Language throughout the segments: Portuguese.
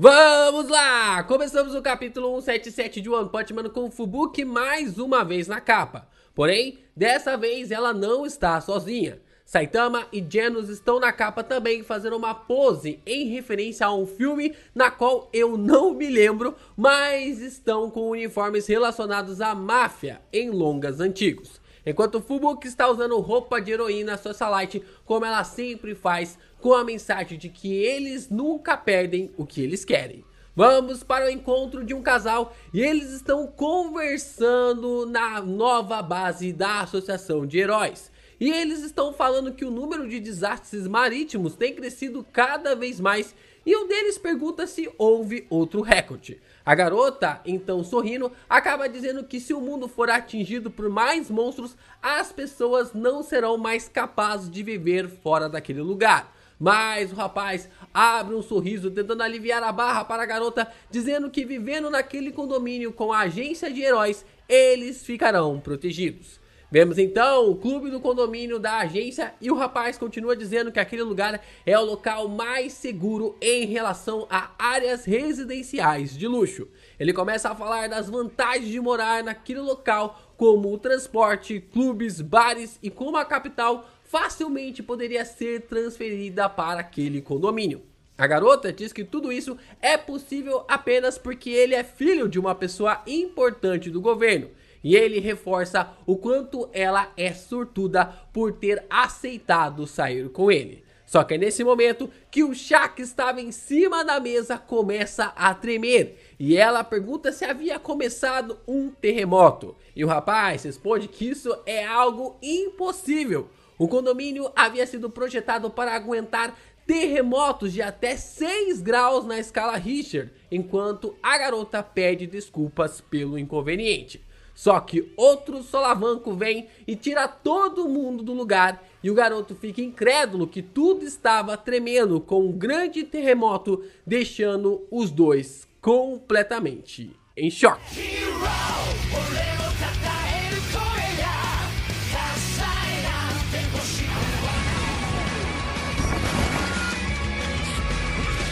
Vamos lá! Começamos o capítulo 177 de One Punch Man com Fubuki mais uma vez na capa. Porém, dessa vez ela não está sozinha. Saitama e Genos estão na capa também fazendo uma pose em referência a um filme na qual eu não me lembro, mas estão com uniformes relacionados à máfia em longas antigos. Enquanto o Fubuki está usando roupa de heroína, sua Salite, como ela sempre faz, com a mensagem de que eles nunca perdem o que eles querem. Vamos para o encontro de um casal e eles estão conversando na nova base da Associação de Heróis. E eles estão falando que o número de desastres marítimos tem crescido cada vez mais e um deles pergunta se houve outro recorde. A garota, então sorrindo, acaba dizendo que se o mundo for atingido por mais monstros, as pessoas não serão mais capazes de viver fora daquele lugar. Mas o rapaz abre um sorriso tentando aliviar a barra para a garota, dizendo que vivendo naquele condomínio com a agência de heróis, eles ficarão protegidos. Vemos então o clube do condomínio da agência e o rapaz continua dizendo que aquele lugar é o local mais seguro em relação a áreas residenciais de luxo. Ele começa a falar das vantagens de morar naquele local, como o transporte, clubes, bares e como a capital facilmente poderia ser transferida para aquele condomínio. A garota diz que tudo isso é possível apenas porque ele é filho de uma pessoa importante do governo e ele reforça o quanto ela é surtuda por ter aceitado sair com ele. Só que é nesse momento que o chá que estava em cima da mesa começa a tremer e ela pergunta se havia começado um terremoto. E o rapaz responde que isso é algo impossível. O condomínio havia sido projetado para aguentar terremotos de até 6 graus na escala Richter, enquanto a garota pede desculpas pelo inconveniente. Só que outro solavanco vem e tira todo mundo do lugar e o garoto fica incrédulo que tudo estava tremendo com um grande terremoto, deixando os dois completamente em choque.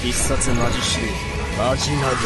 Isso é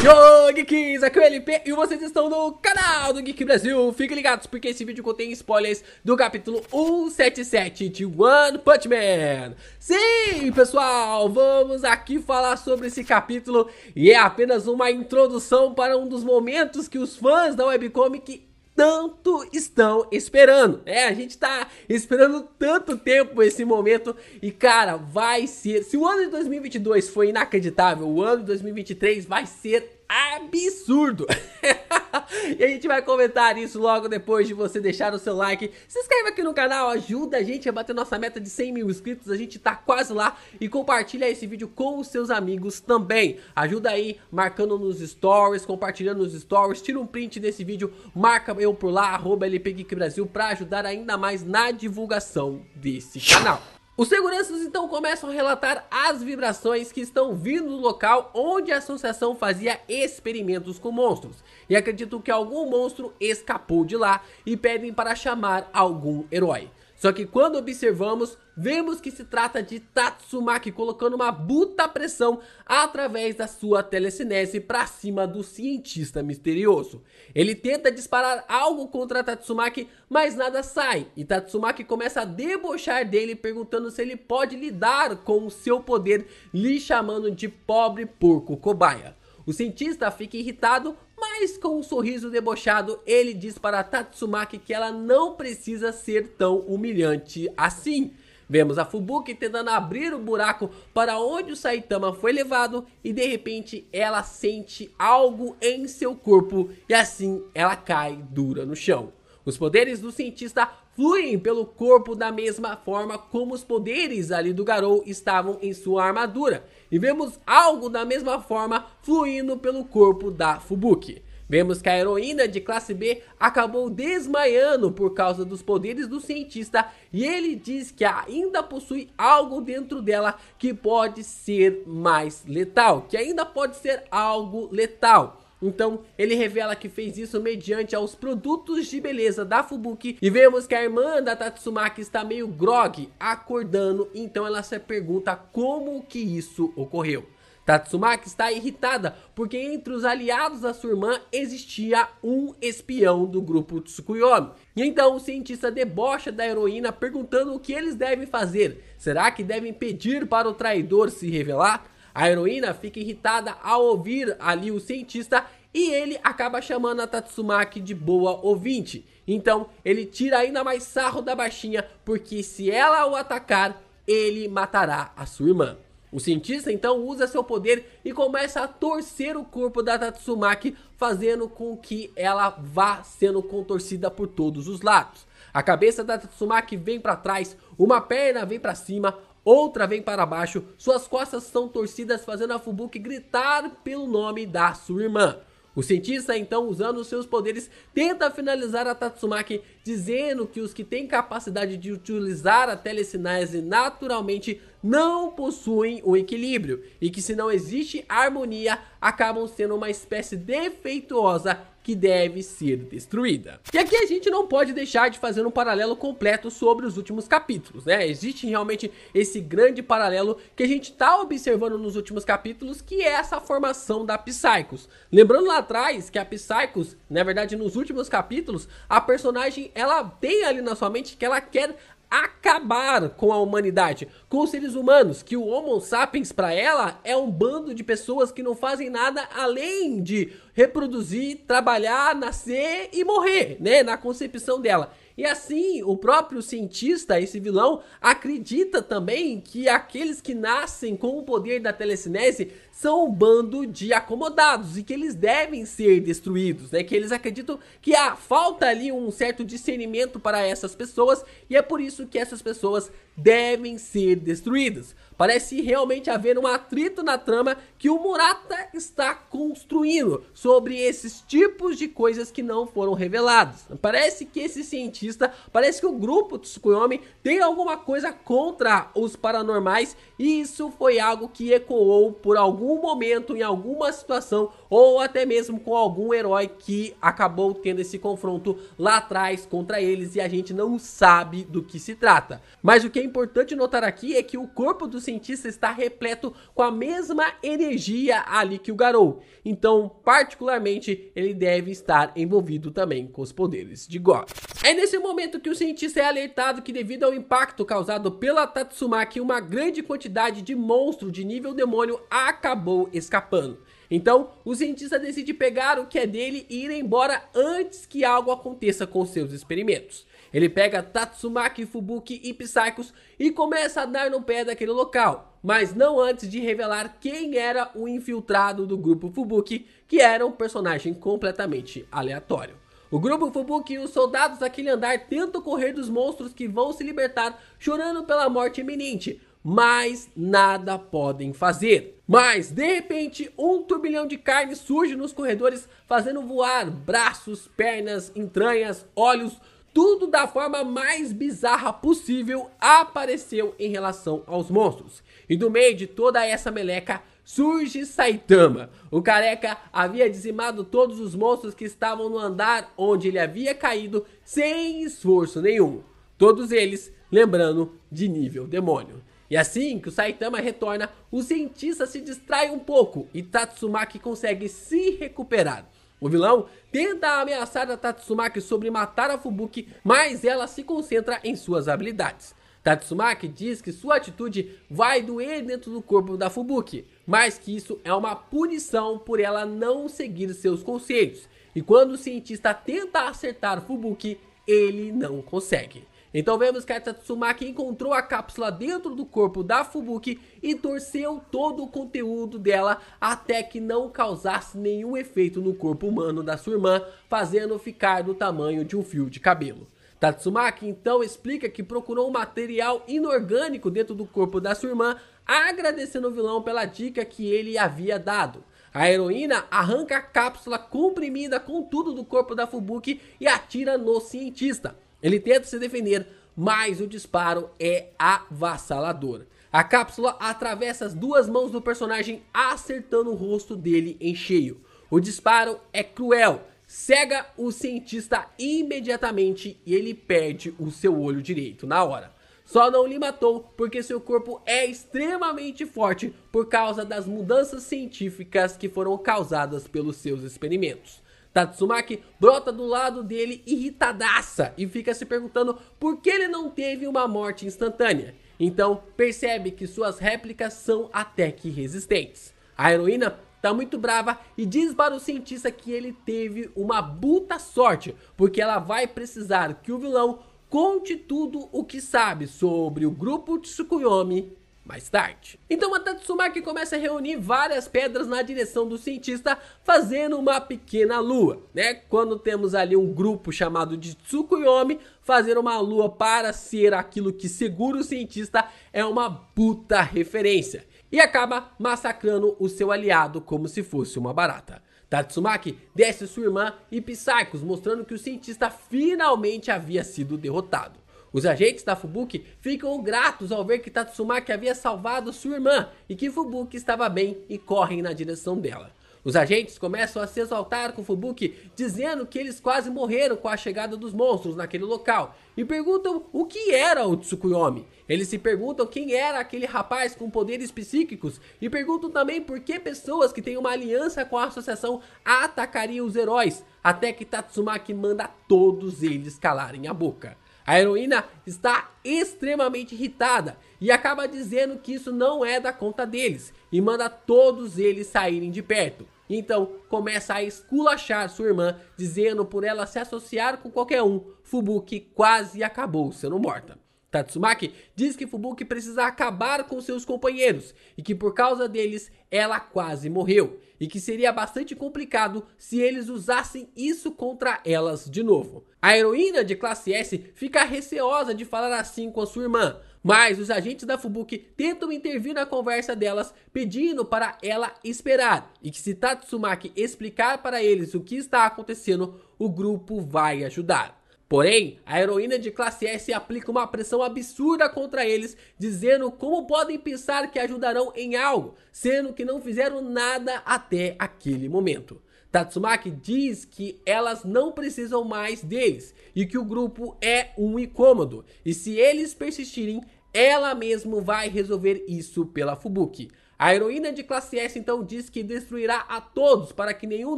Yo, Geeks! Aqui é o LP e vocês estão no canal do Geek Brasil. Fiquem ligados porque esse vídeo contém spoilers do capítulo 177 de One Punch Man. Sim, pessoal, vamos aqui falar sobre esse capítulo e é apenas uma introdução para um dos momentos que os fãs da webcomic tanto estão esperando. É, a gente tá esperando tanto tempo esse momento e cara, vai ser, se o ano de 2022 foi inacreditável, o ano de 2023 vai ser absurdo. e a gente vai comentar isso logo depois de você deixar o seu like. Se inscreva aqui no canal, ajuda a gente a bater nossa meta de 100 mil inscritos. A gente tá quase lá. E compartilha esse vídeo com os seus amigos também. Ajuda aí marcando nos stories, compartilhando nos stories. Tira um print desse vídeo, marca eu por lá, arroba LPGeek Brasil, pra ajudar ainda mais na divulgação desse canal. Os seguranças então começam a relatar as vibrações que estão vindo do local onde a associação fazia experimentos com monstros e acreditam que algum monstro escapou de lá e pedem para chamar algum herói. Só que quando observamos, vemos que se trata de Tatsumaki colocando uma buta pressão através da sua telecinese para cima do cientista misterioso. Ele tenta disparar algo contra Tatsumaki, mas nada sai, e Tatsumaki começa a debochar dele perguntando se ele pode lidar com o seu poder, lhe chamando de pobre porco cobaia. O cientista fica irritado, mas com um sorriso debochado, ele diz para Tatsumaki que ela não precisa ser tão humilhante assim. Vemos a Fubuki tentando abrir o buraco para onde o Saitama foi levado e de repente ela sente algo em seu corpo e assim ela cai dura no chão. Os poderes do cientista fluem pelo corpo da mesma forma como os poderes ali do Garou estavam em sua armadura. E vemos algo da mesma forma fluindo pelo corpo da Fubuki. Vemos que a heroína de classe B acabou desmaiando por causa dos poderes do cientista e ele diz que ainda possui algo dentro dela que pode ser mais letal, que ainda pode ser algo letal. Então, ele revela que fez isso mediante aos produtos de beleza da Fubuki. E vemos que a irmã da Tatsumaki está meio grog, acordando. Então, ela se pergunta como que isso ocorreu. Tatsumaki está irritada porque entre os aliados da sua irmã existia um espião do grupo Tsukuyomi. E então o cientista debocha da heroína perguntando o que eles devem fazer. Será que devem pedir para o traidor se revelar? A heroína fica irritada ao ouvir ali o cientista e ele acaba chamando a Tatsumaki de boa ouvinte. Então ele tira ainda mais sarro da baixinha, porque se ela o atacar, ele matará a sua irmã. O cientista então usa seu poder e começa a torcer o corpo da Tatsumaki, fazendo com que ela vá sendo contorcida por todos os lados. A cabeça da Tatsumaki vem para trás, uma perna vem para cima, Outra vem para baixo, suas costas são torcidas, fazendo a Fubuki gritar pelo nome da sua irmã. O cientista, então, usando seus poderes, tenta finalizar a Tatsumaki, dizendo que os que têm capacidade de utilizar a telecinese naturalmente não possuem o equilíbrio e que se não existe harmonia, acabam sendo uma espécie defeituosa que deve ser destruída. E aqui a gente não pode deixar de fazer um paralelo completo sobre os últimos capítulos, né? Existe realmente esse grande paralelo que a gente tá observando nos últimos capítulos, que é essa formação da Psychos. Lembrando lá atrás que a Psychos, na verdade, nos últimos capítulos, a personagem ela tem ali na sua mente que ela quer acabar com a humanidade, com os seres humanos, que o Homo sapiens para ela é um bando de pessoas que não fazem nada além de reproduzir, trabalhar, nascer e morrer, né, na concepção dela. E assim, o próprio cientista, esse vilão, acredita também que aqueles que nascem com o poder da telecinese são um bando de acomodados e que eles devem ser destruídos, né? Que eles acreditam que há falta ali um certo discernimento para essas pessoas e é por isso que essas pessoas devem ser destruídas. Parece realmente haver um atrito na trama que o Murata está construindo sobre esses tipos de coisas que não foram reveladas. Parece que esse cientista, parece que o grupo Tsukuyomi tem alguma coisa contra os paranormais e isso foi algo que ecoou por algum algum momento, em alguma situação, ou até mesmo com algum herói que acabou tendo esse confronto lá atrás contra eles e a gente não sabe do que se trata. Mas o que é importante notar aqui é que o corpo do cientista está repleto com a mesma energia ali que o Garou. Então, particularmente, ele deve estar envolvido também com os poderes de God. É nesse momento que o cientista é alertado que devido ao impacto causado pela Tatsumaki, uma grande quantidade de monstro de nível demônio acabou acabou escapando. Então, o cientista decide pegar o que é dele e ir embora antes que algo aconteça com seus experimentos. Ele pega Tatsumaki, Fubuki e Psychos e começa a dar no pé daquele local, mas não antes de revelar quem era o infiltrado do grupo Fubuki, que era um personagem completamente aleatório. O grupo Fubuki e os soldados daquele andar tentam correr dos monstros que vão se libertar, chorando pela morte iminente, mas nada podem fazer. Mas, de repente, um turbilhão de carne surge nos corredores, fazendo voar braços, pernas, entranhas, olhos, tudo da forma mais bizarra possível apareceu em relação aos monstros. E do meio de toda essa meleca surge Saitama. O careca havia dizimado todos os monstros que estavam no andar onde ele havia caído sem esforço nenhum. Todos eles lembrando de nível demônio. E assim que o Saitama retorna, o cientista se distrai um pouco e Tatsumaki consegue se recuperar. O vilão tenta ameaçar a Tatsumaki sobre matar a Fubuki, mas ela se concentra em suas habilidades. Tatsumaki diz que sua atitude vai doer dentro do corpo da Fubuki, mas que isso é uma punição por ela não seguir seus conselhos. E quando o cientista tenta acertar Fubuki, ele não consegue. Então vemos que a Tatsumaki encontrou a cápsula dentro do corpo da Fubuki e torceu todo o conteúdo dela até que não causasse nenhum efeito no corpo humano da sua irmã, fazendo ficar do tamanho de um fio de cabelo. Tatsumaki então explica que procurou um material inorgânico dentro do corpo da sua irmã, agradecendo o vilão pela dica que ele havia dado. A heroína arranca a cápsula comprimida com tudo do corpo da Fubuki e atira no cientista. Ele tenta se defender, mas o disparo é avassalador. A cápsula atravessa as duas mãos do personagem, acertando o rosto dele em cheio. O disparo é cruel, cega o cientista imediatamente e ele perde o seu olho direito na hora. Só não lhe matou porque seu corpo é extremamente forte por causa das mudanças científicas que foram causadas pelos seus experimentos. Tatsumaki brota do lado dele irritadaça e fica se perguntando por que ele não teve uma morte instantânea. Então percebe que suas réplicas são até que resistentes. A heroína está muito brava e diz para o cientista que ele teve uma puta sorte, porque ela vai precisar que o vilão conte tudo o que sabe sobre o grupo Tsukuyomi mais tarde. Então a Tatsumaki começa a reunir várias pedras na direção do cientista, fazendo uma pequena lua, né? Quando temos ali um grupo chamado de Tsukuyomi fazer uma lua para ser aquilo que segura o cientista é uma puta referência e acaba massacrando o seu aliado como se fosse uma barata. Tatsumaki desce sua irmã e Psychos, mostrando que o cientista finalmente havia sido derrotado. Os agentes da Fubuki ficam gratos ao ver que Tatsumaki havia salvado sua irmã e que Fubuki estava bem e correm na direção dela. Os agentes começam a se exaltar com Fubuki, dizendo que eles quase morreram com a chegada dos monstros naquele local, e perguntam o que era o Tsukuyomi. Eles se perguntam quem era aquele rapaz com poderes psíquicos, e perguntam também por que pessoas que têm uma aliança com a associação atacariam os heróis, até que Tatsumaki manda todos eles calarem a boca. A heroína está extremamente irritada e acaba dizendo que isso não é da conta deles e manda todos eles saírem de perto. Então começa a esculachar sua irmã, dizendo por ela se associar com qualquer um. Fubuki quase acabou sendo morta. Tatsumaki diz que Fubuki precisa acabar com seus companheiros e que por causa deles ela quase morreu e que seria bastante complicado se eles usassem isso contra elas de novo. A heroína de classe S fica receosa de falar assim com a sua irmã, mas os agentes da Fubuki tentam intervir na conversa delas, pedindo para ela esperar e que se Tatsumaki explicar para eles o que está acontecendo, o grupo vai ajudar. Porém, a heroína de classe S aplica uma pressão absurda contra eles, dizendo como podem pensar que ajudarão em algo, sendo que não fizeram nada até aquele momento. Tatsumaki diz que elas não precisam mais deles e que o grupo é um incômodo, e se eles persistirem, ela mesmo vai resolver isso pela Fubuki. A heroína de classe S então diz que destruirá a todos para que nenhum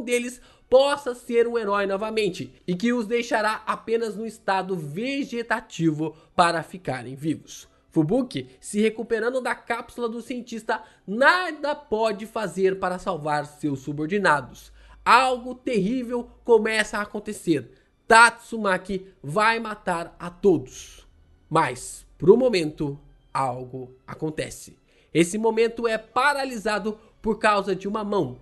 deles possa ser um herói novamente e que os deixará apenas no estado vegetativo para ficarem vivos. Fubuki, se recuperando da cápsula do cientista, nada pode fazer para salvar seus subordinados. Algo terrível começa a acontecer. Tatsumaki vai matar a todos. Mas, por um momento, algo acontece. Esse momento é paralisado por causa de uma mão.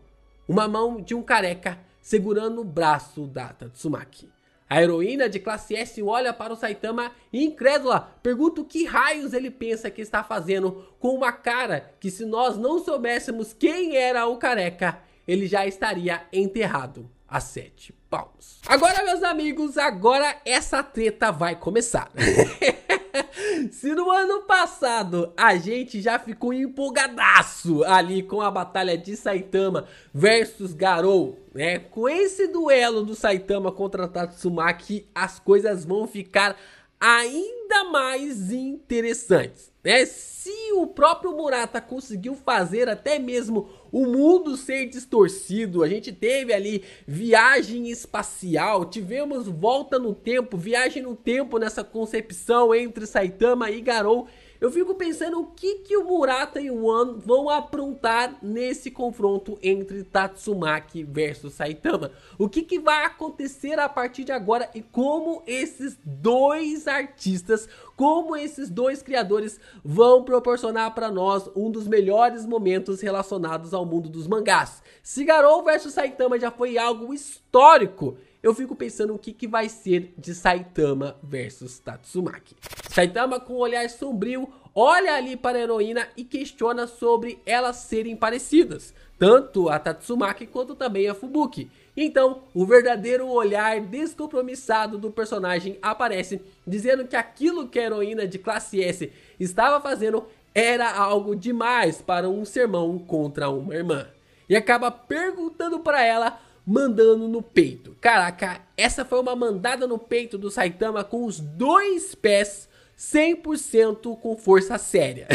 Uma mão de um careca segurando o braço da Tatsumaki. A heroína de classe S olha para o Saitama incrédula, pergunta o que raios ele pensa que está fazendo com uma cara que se nós não soubéssemos quem era o careca, ele já estaria enterrado a sete paus. Agora, meus amigos, agora essa treta vai começar. Se no ano passado a gente já ficou empolgadaço ali com a batalha de Saitama versus Garou, né? Com esse duelo do Saitama contra Tatsumaki, as coisas vão ficar ainda mais interessantes. Né? Se o próprio Murata conseguiu fazer até mesmo o mundo ser distorcido, a gente teve ali viagem espacial, tivemos volta no tempo, viagem no tempo nessa concepção entre Saitama e Garou eu fico pensando o que, que o Murata e o An vão aprontar nesse confronto entre Tatsumaki versus Saitama. O que, que vai acontecer a partir de agora e como esses dois artistas, como esses dois criadores vão proporcionar para nós um dos melhores momentos relacionados ao mundo dos mangás. Cigarou versus Saitama já foi algo histórico eu fico pensando o que, que vai ser de Saitama versus Tatsumaki. Saitama com um olhar sombrio olha ali para a heroína e questiona sobre elas serem parecidas, tanto a Tatsumaki quanto também a Fubuki. Então, o verdadeiro olhar descompromissado do personagem aparece, dizendo que aquilo que a heroína de classe S estava fazendo era algo demais para um sermão contra uma irmã. E acaba perguntando para ela mandando no peito. Caraca, essa foi uma mandada no peito do Saitama com os dois pés 100% com força séria.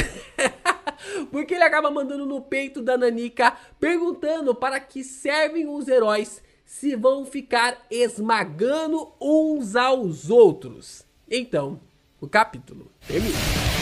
Porque ele acaba mandando no peito da Nanika, perguntando para que servem os heróis se vão ficar esmagando uns aos outros. Então, o capítulo termina.